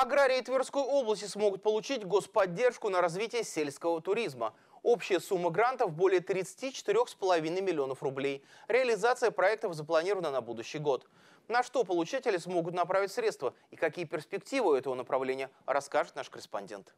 Аграрии Тверской области смогут получить господдержку на развитие сельского туризма. Общая сумма грантов более 34,5 миллионов рублей. Реализация проектов запланирована на будущий год. На что получатели смогут направить средства и какие перспективы у этого направления, расскажет наш корреспондент.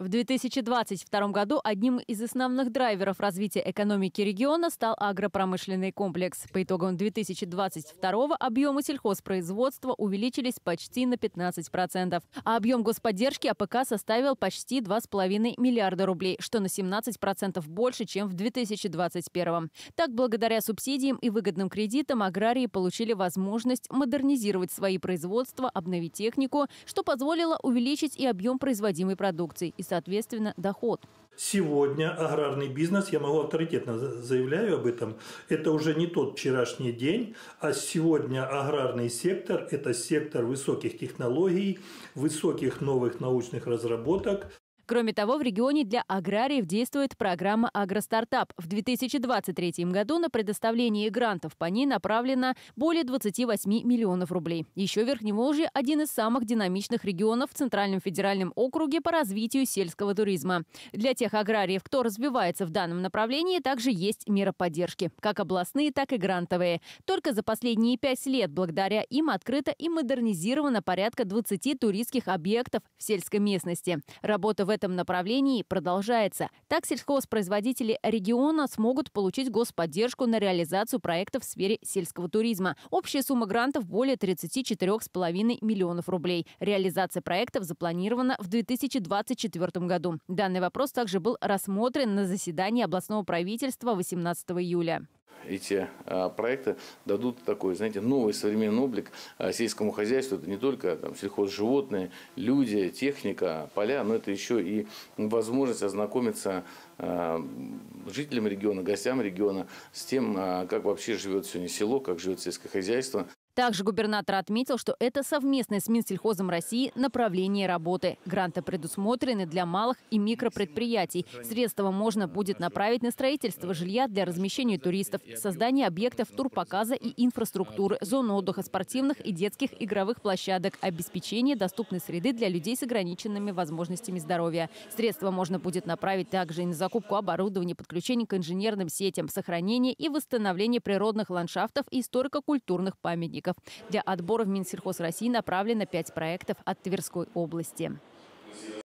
В 2022 году одним из основных драйверов развития экономики региона стал агропромышленный комплекс. По итогам 2022 объемы сельхозпроизводства увеличились почти на 15%, а объем господдержки АПК составил почти 2,5 миллиарда рублей, что на 17% больше, чем в 2021. Так, благодаря субсидиям и выгодным кредитам аграрии получили возможность модернизировать свои производства, обновить технику, что позволило увеличить и объем производимой продукции – соответственно, доход. Сегодня аграрный бизнес, я могу авторитетно заявляю об этом, это уже не тот вчерашний день, а сегодня аграрный сектор – это сектор высоких технологий, высоких новых научных разработок. Кроме того, в регионе для аграриев действует программа «Агростартап». В 2023 году на предоставление грантов по ней направлено более 28 миллионов рублей. Еще Верхневолжье – один из самых динамичных регионов в Центральном федеральном округе по развитию сельского туризма. Для тех аграриев, кто развивается в данном направлении, также есть меры поддержки, как областные, так и грантовые. Только за последние пять лет благодаря им открыто и модернизировано порядка 20 туристских объектов в сельской местности. Работа в этом направлении продолжается. Так сельхозпроизводители региона смогут получить господдержку на реализацию проектов в сфере сельского туризма. Общая сумма грантов более 34,5 миллионов рублей. Реализация проектов запланирована в 2024 году. Данный вопрос также был рассмотрен на заседании областного правительства 18 июля эти а, проекты дадут такой, знаете, новый современный облик а, сельскому хозяйству. Это не только там, сельхозживотные, люди, техника, поля, но это еще и возможность ознакомиться а, жителям региона, гостям региона с тем, как вообще живет сегодня село, как живет сельское хозяйство. Также губернатор отметил, что это совместное с Минсельхозом России направление работы. Гранты предусмотрены для малых и микропредприятий. Средства можно будет направить на строительство жилья для размещения туристов, создание объектов турпоказа и инфраструктуры, зону отдыха спортивных и детских игровых площадок, обеспечение доступной среды для людей с ограниченными возможностями здоровья. Средства можно будет направить также и на закупку оборудования, подключение к инженерным сетям, сохранение и восстановление природных ландшафтов и историко-культурных памятников сотрудников. Для отбора в Минсельхоз России направлено пять проектов от Тверской области.